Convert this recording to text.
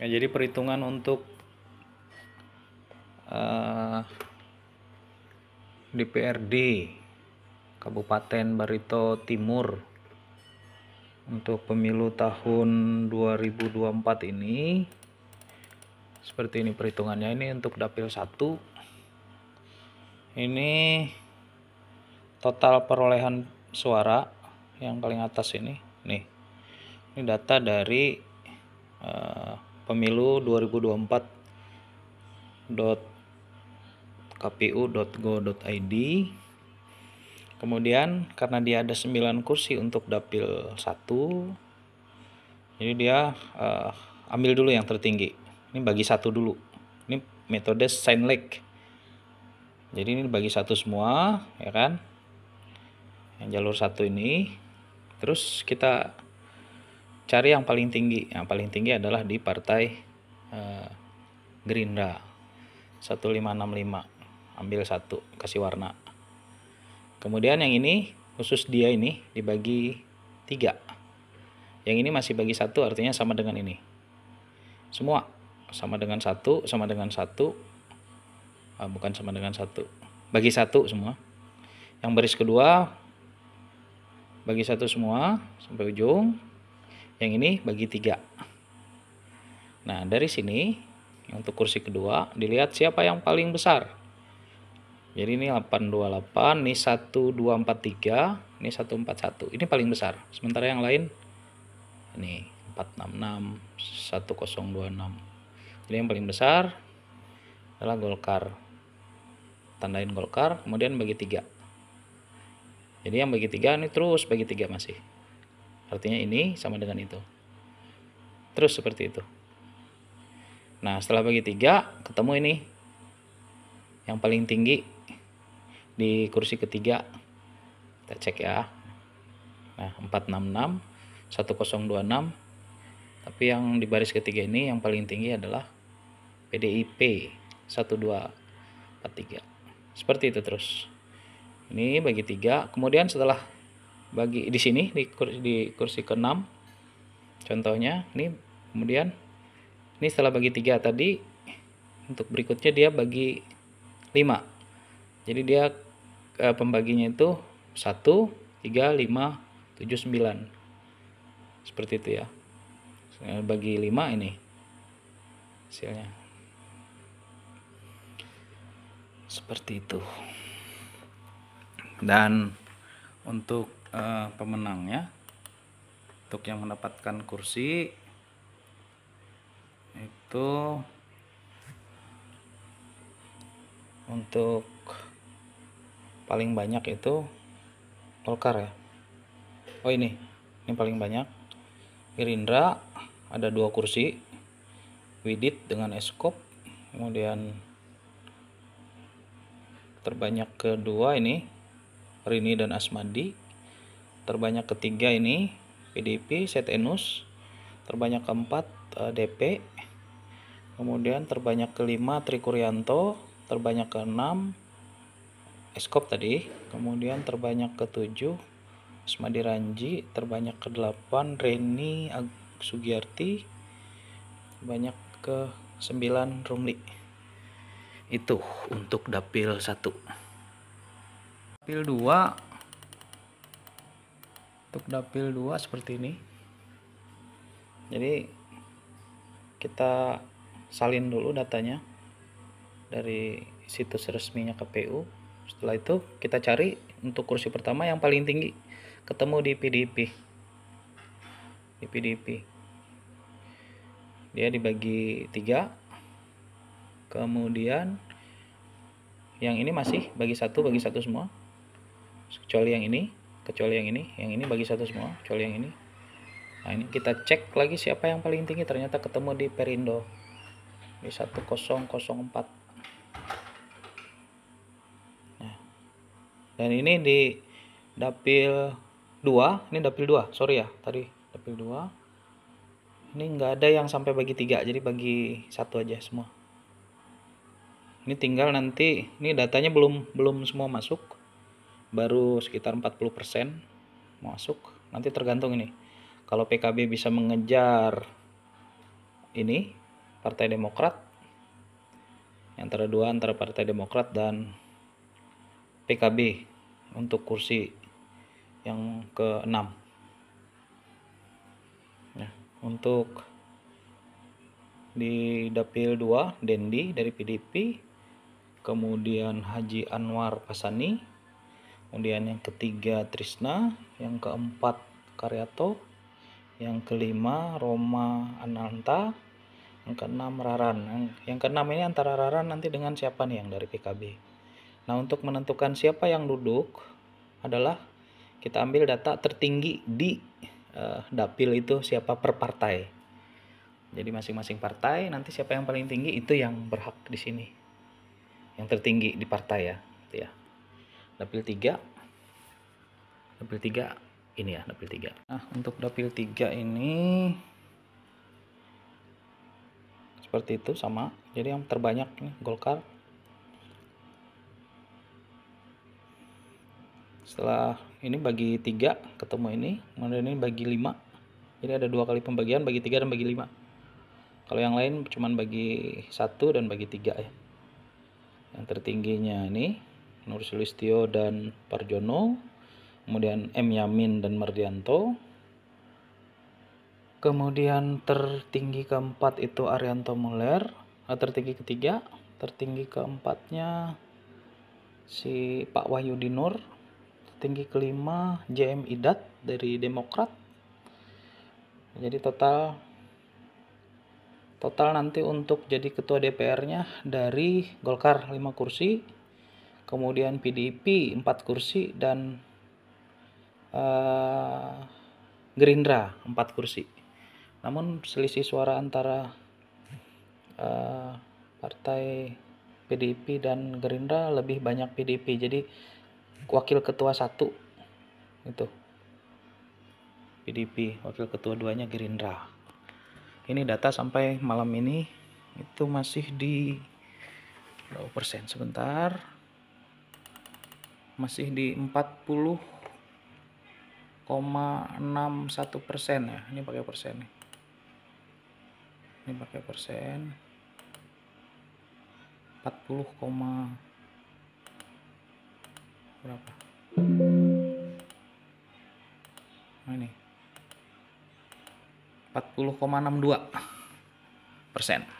ya, jadi perhitungan untuk uh, eh, DPRD Kabupaten Barito Timur untuk pemilu tahun 2024 ini seperti ini perhitungannya ini untuk dapil 1 ini total perolehan suara yang paling atas ini nih ini data dari uh, pemilu 2024 kemudian karena dia ada 9 kursi untuk dapil 1 jadi dia uh, ambil dulu yang tertinggi ini bagi satu dulu ini metode sign lake jadi ini bagi satu semua ya kan yang jalur satu ini terus kita cari yang paling tinggi. Yang paling tinggi adalah di partai eh, Gerindra 1565. Ambil satu, kasih warna. Kemudian yang ini khusus dia ini dibagi tiga. Yang ini masih bagi satu artinya sama dengan ini. Semua sama dengan satu, sama dengan satu, ah, bukan sama dengan satu. Bagi satu semua. Yang baris kedua bagi satu semua sampai ujung yang ini bagi tiga. Nah, dari sini untuk kursi kedua dilihat siapa yang paling besar. Jadi ini 828, ini 1243, ini 141. Ini paling besar. Sementara yang lain ini 466, 1026. Jadi yang paling besar adalah Golkar. Tandain Golkar, kemudian bagi tiga. Jadi yang bagi tiga ini terus bagi tiga masih. Artinya ini sama dengan itu. Terus seperti itu. Nah, setelah bagi tiga, ketemu ini. Yang paling tinggi di kursi ketiga. Kita cek ya. Nah, 466, 1026. Tapi yang di baris ketiga ini yang paling tinggi adalah PDIP 1243. Seperti itu terus. Ini bagi tiga. Kemudian setelah bagi di sini di kursi, di kursi ke-6 contohnya ini kemudian ini setelah bagi tiga tadi untuk berikutnya dia bagi 5 jadi dia e, pembaginya itu 1 3 5 7 9 seperti itu ya bagi 5 ini hasilnya seperti itu dan untuk uh, eh, pemenangnya untuk yang mendapatkan kursi itu untuk paling banyak itu Golkar ya oh ini ini paling banyak Gerindra ada dua kursi Widit dengan Eskop kemudian terbanyak kedua ini Rini dan Asmadi terbanyak ketiga ini PDIP Setenus terbanyak keempat eh, DP kemudian terbanyak kelima Trikuryanto terbanyak keenam Eskop tadi kemudian terbanyak ketujuh Smadi Ranji terbanyak ke-8 Reni Ag Sugiyarti banyak ke 9 Rumli itu untuk dapil 1 dapil 2 untuk dapil 2 seperti ini jadi kita salin dulu datanya dari situs resminya KPU setelah itu kita cari untuk kursi pertama yang paling tinggi ketemu di PDIP di PDIP dia dibagi tiga kemudian yang ini masih bagi satu bagi satu semua kecuali yang ini kecuali yang ini yang ini bagi satu semua kecuali yang ini nah ini kita cek lagi siapa yang paling tinggi ternyata ketemu di perindo di 1004 nah dan ini di dapil 2 ini dapil 2 sorry ya tadi dapil 2 ini nggak ada yang sampai bagi tiga jadi bagi satu aja semua ini tinggal nanti ini datanya belum belum semua masuk baru sekitar 40% masuk. Nanti tergantung ini. Kalau PKB bisa mengejar ini Partai Demokrat antara dua antara Partai Demokrat dan PKB untuk kursi yang ke-6. Nah, ya, untuk di Dapil 2 Dendi dari PDP kemudian Haji Anwar Pasani kemudian yang ketiga Trisna yang keempat Karyato yang kelima Roma Ananta yang keenam Raran yang, yang keenam ini antara Raran nanti dengan siapa nih yang dari PKB nah untuk menentukan siapa yang duduk adalah kita ambil data tertinggi di uh, dapil itu siapa per partai jadi masing-masing partai nanti siapa yang paling tinggi itu yang berhak di sini yang tertinggi di partai ya gitu ya dapil 3 dapil 3 ini ya dapil 3 nah untuk dapil 3 ini seperti itu sama jadi yang terbanyak nih Golkar setelah ini bagi 3 ketemu ini kemudian ini bagi 5 jadi ada dua kali pembagian bagi 3 dan bagi 5 kalau yang lain cuman bagi satu dan bagi 3 ya yang tertingginya ini Nur Sulistyo dan Parjono, kemudian M Yamin dan Mardianto. Kemudian tertinggi keempat itu Arianto Muller, eh, tertinggi ketiga, tertinggi keempatnya si Pak Wahyu Dinur, tertinggi kelima JM Idat dari Demokrat. Jadi total total nanti untuk jadi ketua DPR-nya dari Golkar 5 kursi, kemudian PDIP 4 kursi dan uh, Gerindra 4 kursi. Namun selisih suara antara uh, partai PDIP dan Gerindra lebih banyak PDIP. Jadi wakil ketua satu itu PDIP, wakil ketua duanya Gerindra. Ini data sampai malam ini itu masih di 0% sebentar masih di 40,61 persen ya ini pakai persen nih ini pakai persen 40, berapa nah ini 40,62 persen